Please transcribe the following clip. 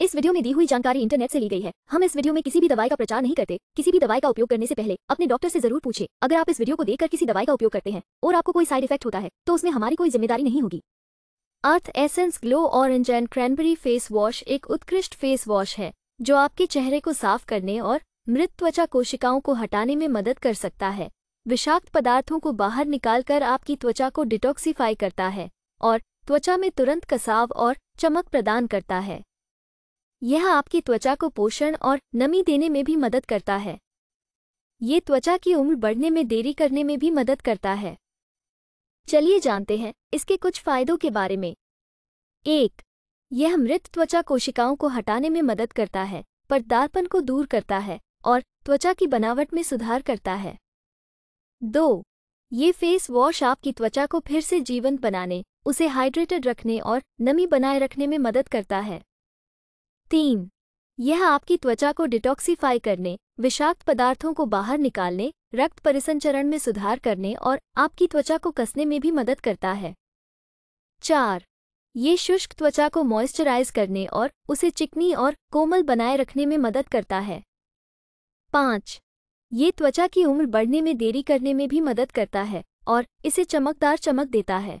इस वीडियो में दी हुई जानकारी इंटरनेट से ली गई है हम इस वीडियो में किसी भी दवाई का प्रचार नहीं करते किसी भी दवाई का उपयोग करने से पहले अपने डॉक्टर से जरूर पूछे अगर आप इस वीडियो को देखकर किसी दवाई का उपयोग करते हैं और आपको कोई साइड इफेक्ट होता है तो उसमें हमारी कोई जिम्मेदारी नहीं होगी earth essence glow orange and cranberry face wash एक उत्कृष्ट फेस वॉश है जो आपके चेहरे को साफ करने और मृत त्वचा कोशिकाओं को हटाने में मदद कर सकता है विषाक्त पदार्थों को बाहर निकालकर आपकी त्वचा को डिटॉक्सीफाई करता है और त्वचा में तुरंत कसाव और चमक प्रदान करता है यह आपकी त्वचा को पोषण और नमी देने में भी मदद करता है ये त्वचा की उम्र बढ़ने में देरी करने में भी मदद करता है चलिए जानते हैं इसके कुछ फायदों के बारे में एक यह मृत त्वचा कोशिकाओं को हटाने में मदद करता है पर दारपन को दूर करता है और त्वचा की बनावट में सुधार करता है दो ये फेस वॉश आपकी त्वचा को फिर से जीवंत बनाने उसे हाइड्रेटेड रखने और नमी बनाए रखने में मदद करता है तीन यह आपकी त्वचा को डिटॉक्सीफाई करने विषाक्त पदार्थों को बाहर निकालने रक्त परिसंचरण में सुधार करने और आपकी त्वचा को कसने में भी मदद करता है चार ये शुष्क त्वचा को मॉइस्चराइज करने और उसे चिकनी और कोमल बनाए रखने में मदद करता है पाँच ये त्वचा की उम्र बढ़ने में देरी करने में भी मदद करता है और इसे चमकदार चमक देता है